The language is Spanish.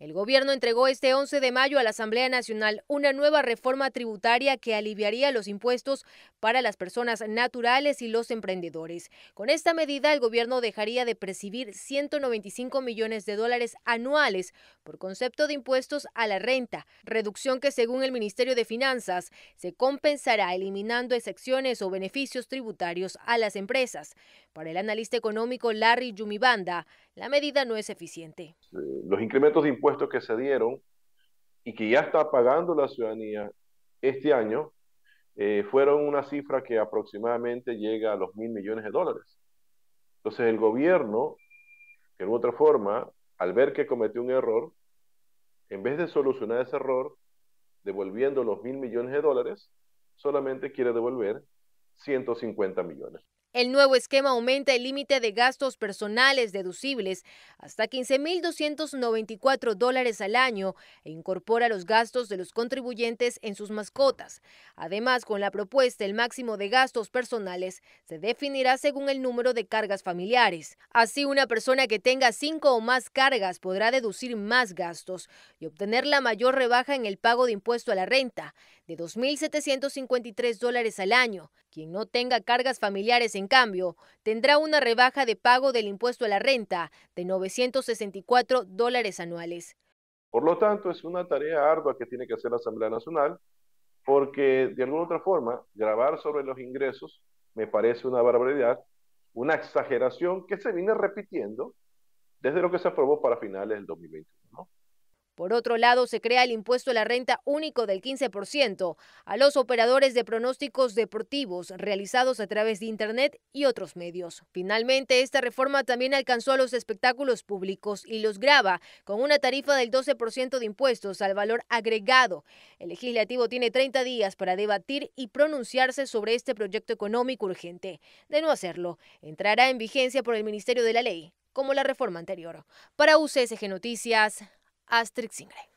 El gobierno entregó este 11 de mayo a la Asamblea Nacional una nueva reforma tributaria que aliviaría los impuestos para las personas naturales y los emprendedores. Con esta medida, el gobierno dejaría de percibir 195 millones de dólares anuales por concepto de impuestos a la renta, reducción que según el Ministerio de Finanzas se compensará eliminando excepciones o beneficios tributarios a las empresas. Para el analista económico Larry Yumibanda, la medida no es eficiente. Eh, los incrementos de que se dieron y que ya está pagando la ciudadanía este año, eh, fueron una cifra que aproximadamente llega a los mil millones de dólares. Entonces el gobierno, que en otra forma, al ver que cometió un error, en vez de solucionar ese error, devolviendo los mil millones de dólares, solamente quiere devolver 150 millones. El nuevo esquema aumenta el límite de gastos personales deducibles hasta 15.294 dólares al año e incorpora los gastos de los contribuyentes en sus mascotas. Además, con la propuesta, el máximo de gastos personales se definirá según el número de cargas familiares. Así, una persona que tenga cinco o más cargas podrá deducir más gastos y obtener la mayor rebaja en el pago de impuesto a la renta, de 2.753 dólares al año. Quien no tenga cargas familiares, en cambio, tendrá una rebaja de pago del impuesto a la renta de 964 dólares anuales. Por lo tanto, es una tarea ardua que tiene que hacer la Asamblea Nacional, porque de alguna otra forma, grabar sobre los ingresos me parece una barbaridad, una exageración que se viene repitiendo desde lo que se aprobó para finales del 2021. Por otro lado, se crea el impuesto a la renta único del 15% a los operadores de pronósticos deportivos realizados a través de Internet y otros medios. Finalmente, esta reforma también alcanzó a los espectáculos públicos y los grava con una tarifa del 12% de impuestos al valor agregado. El legislativo tiene 30 días para debatir y pronunciarse sobre este proyecto económico urgente. De no hacerlo, entrará en vigencia por el Ministerio de la Ley, como la reforma anterior. Para UCSG Noticias, Asterix